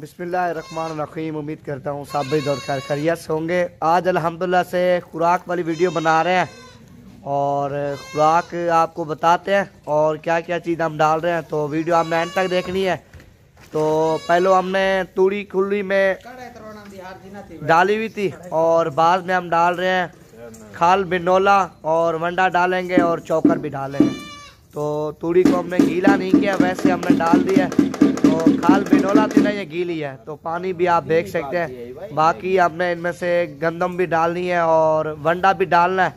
बसमीम उम्मीद करता हूँ सब दौर खैर खैरियत होंगे आज अल्हम्दुलिल्लाह से खुराक वाली वीडियो बना रहे हैं और खुराक आपको बताते हैं और क्या क्या चीज़ हम डाल रहे हैं तो वीडियो हमने एंड तक देखनी है तो पहले हमने तूड़ी खुली में डाली हुई थी और बाद में हम डाल रहे हैं खाल बिनोला और वंडा डालेंगे और चौकर भी डालेंगे तो तूड़ी को हमने गीला नहीं किया वैसे हमने डाल दिया और खाल बिनोला थी ना ये गीली है तो पानी भी आप देख सकते हैं बाकी हमने इनमें से गंदम भी डालनी है और वंडा भी डालना है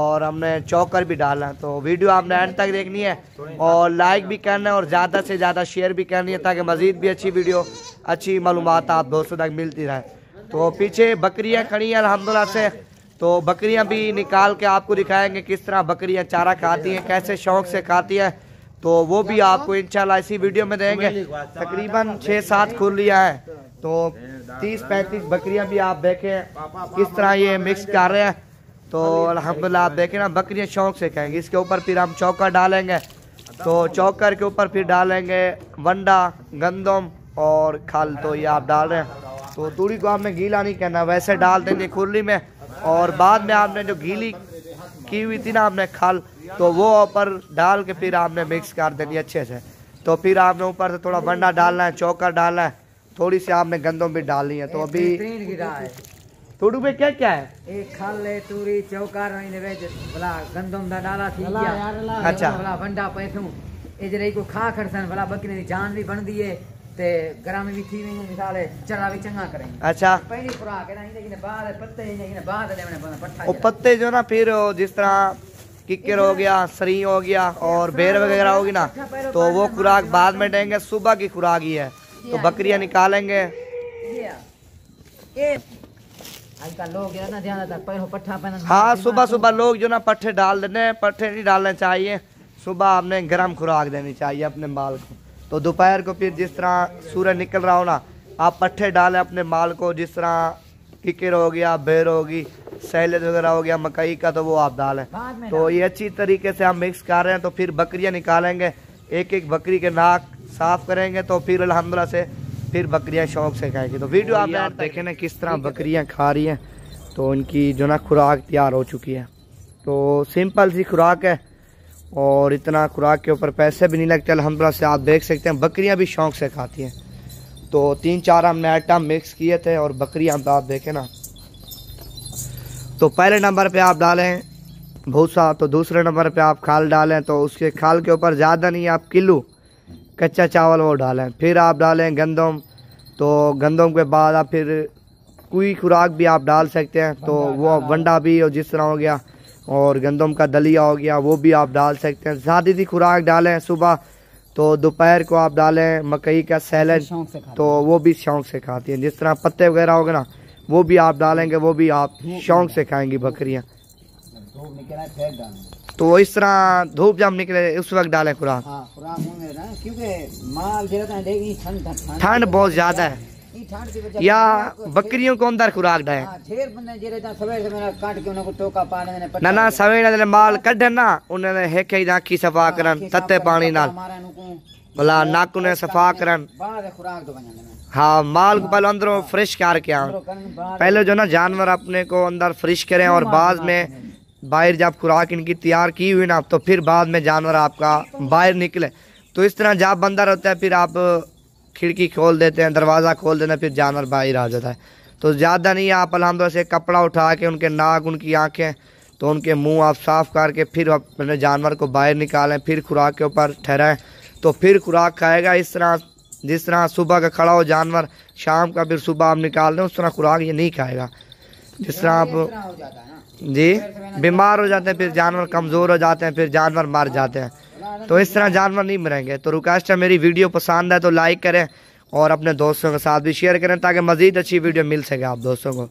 और हमने चौकर भी डाला है तो वीडियो आपने एंड तक देखनी है और लाइक भी करना है और ज़्यादा से ज़्यादा शेयर भी करनी है ताकि मज़ीद भी अच्छी वीडियो अच्छी मालूम आप दोस्तों तक मिलती रहे तो पीछे बकरियाँ खड़ी हैं अलहमदिल्ला से तो बकरियाँ भी निकाल के आपको दिखाएंगे किस तरह बकरियाँ चारा खाती हैं कैसे शौक से खाती हैं तो वो भी आपको इंशाल्लाह इसी वीडियो में देंगे तकरीबन हाँ, छः सात खुल लिया है तो तीस पैंतीस बकरियां भी आप देखें किस तरह ये मिक्स कर रहे हैं तो अलहमदिल्ला आप देखें ना बकरियां शौक से कहेंगे इसके ऊपर फिर हम चौकर डालेंगे तो चौकर के ऊपर फिर डालेंगे वंडा गंदम और खल तो ये आप डाल रहे हैं तो तूड़ी को आपने गीला नहीं कहना वैसे डाल देंगे खुरली में और बाद में आपने जो गीली की हुई थी ना हमने खाल तो वो ऊपर डाल के फिर आपने मिक्स कर देनी अच्छे से तो फिर आपने ऊपर से थोड़ा बंडा डालना है चौकर डालना है थोड़ी सी आपने गंदम भी डालनी है तो अभी थोड़ू पे क्या क्या है एक खाल तूरी चौकार भला गंदम दा डाला थी क्या अच्छा भला वंडा पैसों इजरे को खा खड़सन भला बकरी दी जान भी बन दी है भी थी मिसाल भी चंगा करें अच्छा पहली खुराक है ना इने बाद पत्ते इने बाद ओ पत्ते जो ना फिर जिस तरह किकर हो गया सरी हो गया और बेर वगैरह होगी ना तो वो खुराक बाद में देंगे सुबह की खुराक ही है तो बकरियां निकालेंगे हाँ सुबह सुबह लोग जो ना पट्ठे डाल देने हैं पट्ठे नहीं डालने चाहिए सुबह आपने गर्म खुराक देनी चाहिए अपने बाल को तो दोपहर को फिर जिस तरह सूर्य निकल रहा हो ना आप पट्ठे डालें अपने माल को जिस तरह किकर हो गया बेर होगी सैलेज वगैरह हो गया मकई का तो वो आप डालें तो ये अच्छी तरीके से हम मिक्स कर रहे हैं तो फिर बकरियाँ निकालेंगे एक एक बकरी के नाक साफ करेंगे तो फिर अलहमदिल्ला से फिर बकरियाँ शौक से खाएंगी तो वीडियो आप, आप देखें ना किस तरह बकरियाँ खा रही हैं तो उनकी जो ना खुराक तैयार हो चुकी है तो सिंपल सी खुराक है और इतना खुराक के ऊपर पैसे भी नहीं लगते अलहमदिल्ला से आप देख सकते हैं बकरियां भी शौक से खाती हैं तो तीन चार हमने आइटम मिक्स किए थे और बकरियाँ आप देखें ना तो पहले नंबर पे आप डालें भूसा तो दूसरे नंबर पे आप खाल डालें तो उसके खाल के ऊपर ज़्यादा नहीं आप किलो कच्चा चावल वो डालें फिर आप डालें गंदम तो गंदम के बाद आप फिर कोई खुराक भी आप डाल सकते हैं तो वो वंडा भी और जिस तरह हो गया और गंदम का दलिया हो गया वो भी आप डाल सकते हैं ज़्यादा सी खुराक डालें सुबह तो दोपहर को आप डालें मकई का सैलन तो वो भी शौक से खाती हैं जिस तरह पत्ते वगैरह होगा ना वो भी आप डालेंगे वो भी आप शौक से खाएंगी बकरियाँ तो इस तरह धूप जब निकले उस वक्त डालें खुराक हाँ, ठंड बहुत ज़्यादा है या बकरियों को अंदर खुराक डाए हाँ, ना ना सवेरे माल कढ़ ना उन्हें हेके ही आखी सफा हाँ, कर तत्ते पानी नाल भला नाक ने सफा कर तो हाँ माल को हाँ, पहले अंदर फ्रेश कर के पहले जो ना जानवर अपने को अंदर फ्रेश करें और बाद में बाहर जब खुराक इनकी तैयार की हुई ना तो फिर बाद में जानवर आपका तो बाहर निकले तो इस तरह जब बंदर रहता है फिर आप खिड़की खोल देते हैं दरवाज़ा खोल देते हैं फिर जानवर बाहर आ जाता है तो ज़्यादा नहीं आप अलहमद से कपड़ा उठा के उनके नाक उनकी आँखें तो उनके मुंह आप साफ़ करके फिर अपने जानवर को बाहर निकालें फिर खुराक के ऊपर ठहराएं तो फिर खुराक खाएगा इस तरह जिस तरह सुबह का खड़ा हो जानवर शाम का फिर सुबह आप निकाल दें उस तरह खुराक ये नहीं खाएगा जिस तरह आप जी बीमार हो जाते हैं फिर जानवर कमज़ोर हो जाते हैं फिर जानवर मर हाँ। जाते हैं तो इस तरह जानवर नहीं मरेंगे तो रिक्वेस्ट है मेरी वीडियो पसंद है तो लाइक करें और अपने दोस्तों के साथ भी शेयर करें ताकि मज़ीद अच्छी वीडियो मिल सके आप दोस्तों को